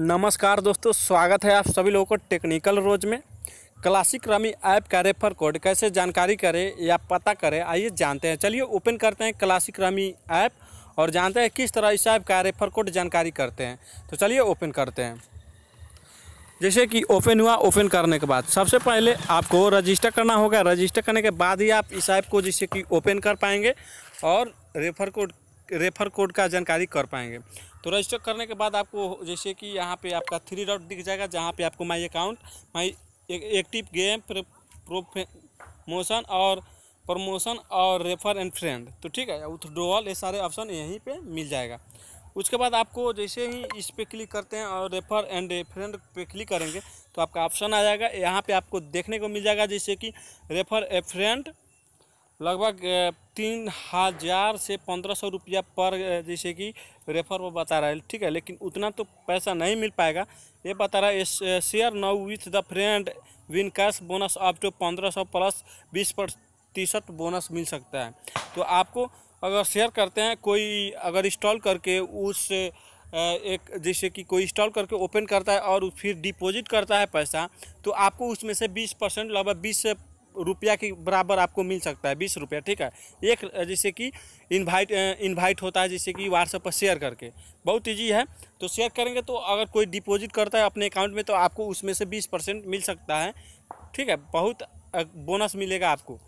नमस्कार दोस्तों स्वागत है आप सभी लोगों को टेक्निकल रोज में क्लासिक रमी ऐप का रेफर कोड कैसे जानकारी करें या पता करें आइए जानते हैं चलिए ओपन करते हैं क्लासिक रमी ऐप और जानते हैं किस तरह इस ऐप का रेफर कोड जानकारी करते हैं तो चलिए ओपन करते हैं जैसे कि ओपन हुआ ओपन करने के बाद सबसे पहले आपको रजिस्टर करना होगा रजिस्टर करने के बाद ही आप इस ऐप को जैसे कि ओपन कर पाएंगे और रेफर कोड रेफर कोड का जानकारी कर पाएंगे तो रजिस्टर करने के बाद आपको जैसे कि यहाँ पे आपका थ्री डॉट दिख जाएगा जहाँ पे आपको my account my active game promotion और प्रमोशन और रेफर एंड फ्रेंड तो ठीक है उथड्रोवल ये सारे ऑप्शन यहीं पे मिल जाएगा उसके बाद आपको जैसे ही इस पर क्लिक करते हैं और रेफर एंड फ्रेंड पे क्लिक करेंगे तो आपका ऑप्शन आ जाएगा यहाँ पे आपको देखने को मिल जाएगा जैसे कि रेफर ए फ्रेंड लगभग तीन हज़ार से पंद्रह सौ रुपया पर जैसे कि रेफर वो बता रहा है ठीक है लेकिन उतना तो पैसा नहीं मिल पाएगा ये बता रहा है share now with the friend win cash bonus up to पंद्रह सौ प्लस बीस प्रतिशत बोनस मिल सकता है तो आपको अगर शेयर करते हैं कोई अगर इंस्टॉल करके उस एक जैसे कि कोई इंस्टॉल करके ओपन करता है और फिर डिपॉजिट करता है पैसा तो आपको उसमें से 20 परसेंट लगभग बीस रुपया के बराबर आपको मिल सकता है बीस रुपया ठीक है एक जैसे कि इनवाइट इनवाइट होता है जैसे कि व्हाट्सएप पर शेयर करके बहुत ईजी है तो शेयर करेंगे तो अगर कोई डिपॉजिट करता है अपने अकाउंट में तो आपको उसमें से बीस परसेंट मिल सकता है ठीक है बहुत बोनस मिलेगा आपको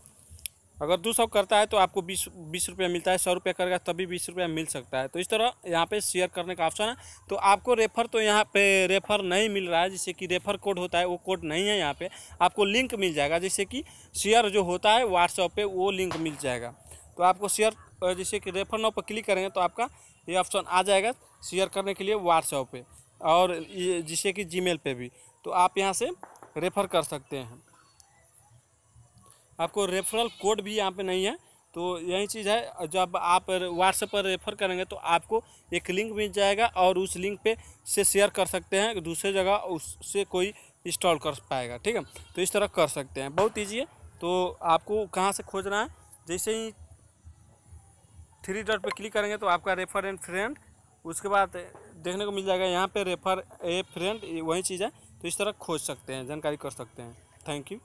अगर दो सौ करता है तो आपको बीस बीस रुपया मिलता है सौ रुपया करेगा तभी बीस रुपया मिल सकता है तो इस तरह यहाँ पे शेयर करने का ऑप्शन है तो आपको रेफर तो यहाँ पे रेफर नहीं मिल रहा है जैसे कि रेफर कोड होता है वो कोड नहीं है यहाँ पे आपको लिंक मिल जाएगा जैसे कि शेयर जो होता है व्हाट्सअप पे वो लिंक मिल जाएगा तो आपको शेयर जैसे कि रेफर नाव पर क्लिक करेंगे तो आपका ये ऑप्शन आ जाएगा शेयर करने के लिए व्हाट्सअप पर और जिससे कि जी पे भी तो आप यहाँ से रेफर कर सकते हैं आपको रेफरल कोड भी यहाँ पे नहीं है तो यही चीज़ है जब आप व्हाट्सएप पर रेफर करेंगे तो आपको एक लिंक मिल जाएगा और उस लिंक पे से शेयर कर सकते हैं दूसरे जगह उससे कोई इंस्टॉल कर पाएगा ठीक है तो इस तरह कर सकते हैं बहुत ईजी है तो आपको कहाँ से खोजना है जैसे ही थ्री डॉट पर क्लिक करेंगे तो आपका रेफर एंड फ्रेंड उसके बाद देखने को मिल जाएगा यहाँ पे रेफर ए फ्रेंड वही चीज़ है तो इस तरह खोज सकते हैं जानकारी कर सकते हैं थैंक यू